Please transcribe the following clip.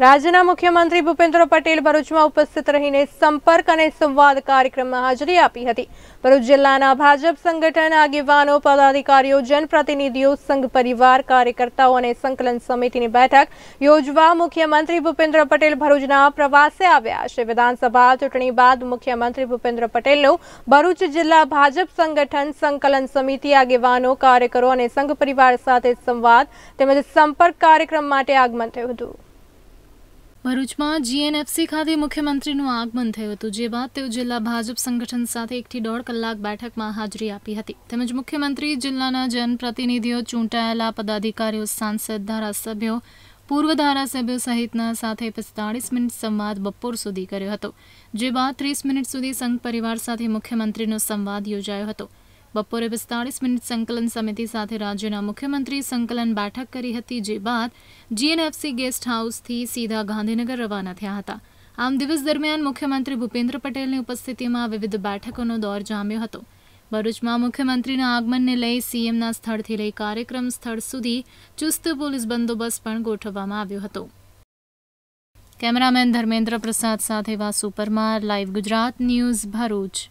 રાજ્યના મુખ્યમંત્રી ભૂપેન્દ્ર પટેલ ભરૂચમાં ઉપસ્થિત રહીને સંપર્ક અને સંવાદ કાર્યક્રમમાં હાજરી આપી હતી ભરૂચ જિલ્લાના ભાજપ સંગઠન આગેવાનો પદાધિકારીઓ જનપ્રતિનિધિઓ સંઘ પરિવાર કાર્યકર્તાઓ અને સંકલન સમિતિની બેઠક યોજવા મુખ્યમંત્રી ભૂપેન્દ્ર પટેલ ભરૂચના પ્રવાસે આવ્યા છે વિધાનસભા ચૂંટણી બાદ મુખ્યમંત્રી ભૂપેન્દ્ર પટેલનું ભરૂચ જિલ્લા ભાજપ સંગઠન સંકલન સમિતિ આગેવાનો કાર્યકરો અને સંઘ પરિવાર સાથે સંવાદ તેમજ સંપર્ક કાર્યક્રમ માટે આગમન થયું હતું ભરૂચમાં જીએનએફસી ખાતે મુખ્યમંત્રીનું આગમન થયું હતું જે બાદ તેઓ જિલ્લા ભાજપ સંગઠન સાથે એકથી દોઢ કલાક બેઠકમાં હાજરી આપી હતી તેમજ મુખ્યમંત્રી જિલ્લાના જનપ્રતિનિધિઓ ચૂંટાયેલા પદાધિકારીઓ સાંસદ ધારાસભ્યો પૂર્વ ધારાસભ્યો સહિતના સાથે પિસ્તાળીસ મિનિટ સંવાદ બપોર સુધી કર્યો હતો જે બાદ ત્રીસ મિનિટ સુધી સંઘ પરિવાર સાથે મુખ્યમંત્રીનો સંવાદ યોજાયો હતો બપોરે પિસ્તાળીસ મિનિટ સંકલન સમિતિ સાથે રાજ્યના મુખ્યમંત્રી સંકલન બેઠક કરી હતી જે બાદ જીએનએફસી ગેસ્ટ હાઉસથી સીધા ગાંધીનગર રવાના થયા હતા આમ દિવસ દરમિયાન મુખ્યમંત્રી ભૂપેન્દ્ર પટેલની ઉપસ્થિતિમાં વિવિધ બેઠકોનો દોર જામ્યો હતો ભરૂચમાં મુખ્યમંત્રીના આગમનને લઈ સીએમના સ્થળથી લઈ કાર્યક્રમ સ્થળ સુધી ચુસ્ત પોલીસ બંદોબસ્ત પણ ગોઠવવામાં આવ્યો હતો કેમેરામેન ધર્મેન્દ્ર પ્રસાદ સાથે વાસુ પરમાર લાઈવ ગુજરાત ન્યૂઝ ભરૂચ